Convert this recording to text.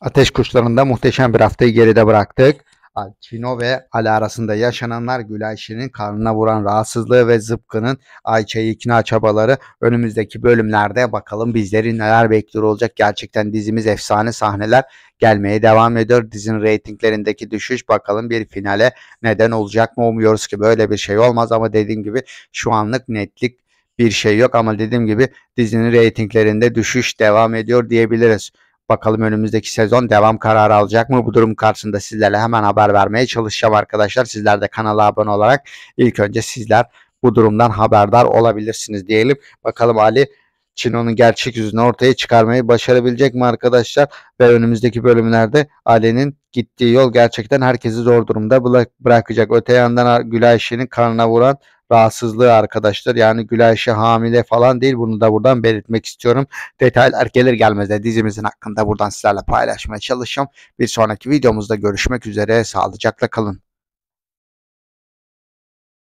Ateş Kuşları'nda muhteşem bir haftayı geride bıraktık. Alpino ve Ali arasında yaşananlar Gülayşe'nin karnına vuran rahatsızlığı ve Zıpkı'nın Ayça'yı ikna çabaları önümüzdeki bölümlerde bakalım bizleri neler bekliyor olacak. Gerçekten dizimiz efsane sahneler gelmeye devam ediyor. Dizinin reytinglerindeki düşüş bakalım bir finale neden olacak mı umuyoruz ki böyle bir şey olmaz ama dediğim gibi şu anlık netlik bir şey yok ama dediğim gibi dizinin reytinglerinde düşüş devam ediyor diyebiliriz. Bakalım önümüzdeki sezon devam kararı alacak mı? Bu durum karşısında sizlere hemen haber vermeye çalışacağım arkadaşlar. Sizler de kanala abone olarak ilk önce sizler bu durumdan haberdar olabilirsiniz diyelim. Bakalım Ali Çino'nun gerçek yüzünü ortaya çıkarmayı başarabilecek mi arkadaşlar? Ve önümüzdeki bölümlerde Ali'nin gittiği yol gerçekten herkesi zor durumda bırakacak. Öte yandan Gülayşe'nin karnına vuran rahatsızlığı arkadaşlar. Yani Gülayşe hamile falan değil. Bunu da buradan belirtmek istiyorum. Detaylar gelir gelmez de dizimizin hakkında buradan sizlerle paylaşmaya çalışacağım. Bir sonraki videomuzda görüşmek üzere. Sağlıcakla kalın.